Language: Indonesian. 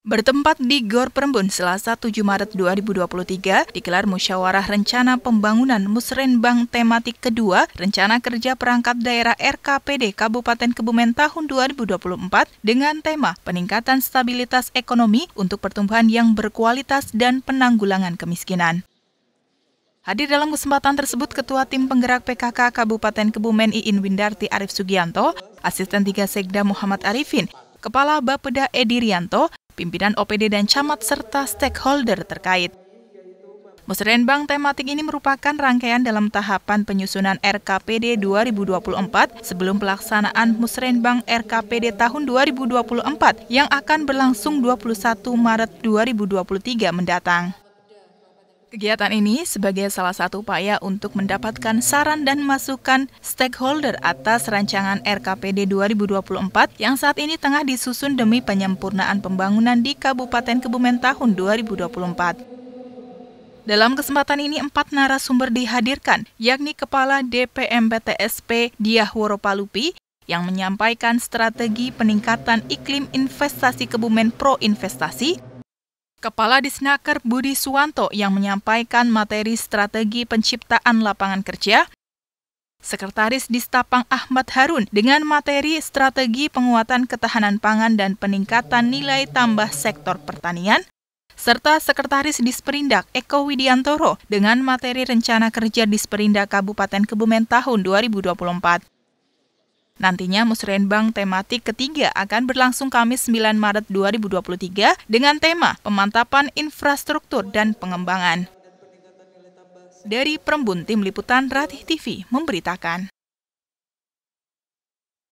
Bertempat di Gor Perembun Selasa 7 Maret 2023 dikelar musyawarah rencana pembangunan Musrenbang tematik kedua rencana kerja perangkat daerah RKPD Kabupaten Kebumen tahun 2024 dengan tema peningkatan stabilitas ekonomi untuk pertumbuhan yang berkualitas dan penanggulangan kemiskinan. Hadir dalam kesempatan tersebut Ketua Tim Penggerak PKK Kabupaten Kebumen Iin Windarti Arif Sugianto, Asisten 3 Sekda Muhammad Arifin, Kepala Bapeda Edi Rianto, pimpinan OPD dan camat serta stakeholder terkait. Musrenbang tematik ini merupakan rangkaian dalam tahapan penyusunan RKPD 2024 sebelum pelaksanaan Musrenbang RKPD tahun 2024 yang akan berlangsung 21 Maret 2023 mendatang. Kegiatan ini sebagai salah satu upaya untuk mendapatkan saran dan masukan stakeholder atas rancangan RKPD 2024 yang saat ini tengah disusun demi penyempurnaan pembangunan di Kabupaten Kebumen tahun 2024. Dalam kesempatan ini empat narasumber dihadirkan, yakni Kepala DPM PTSP Diah Palupi yang menyampaikan strategi peningkatan iklim investasi Kebumen Pro Investasi, Kepala Disnaker Budi Suwanto yang menyampaikan materi strategi penciptaan lapangan kerja, Sekretaris Distapang Ahmad Harun dengan materi strategi penguatan ketahanan pangan dan peningkatan nilai tambah sektor pertanian, serta Sekretaris Disperindak Eko Widiantoro dengan materi rencana kerja Disperindak Kabupaten Kebumen tahun 2024. Nantinya musrenbang tematik ketiga akan berlangsung Kamis 9 Maret 2023 dengan tema Pemantapan Infrastruktur dan Pengembangan. Dari Perembun, Tim Liputan Ratih TV memberitakan.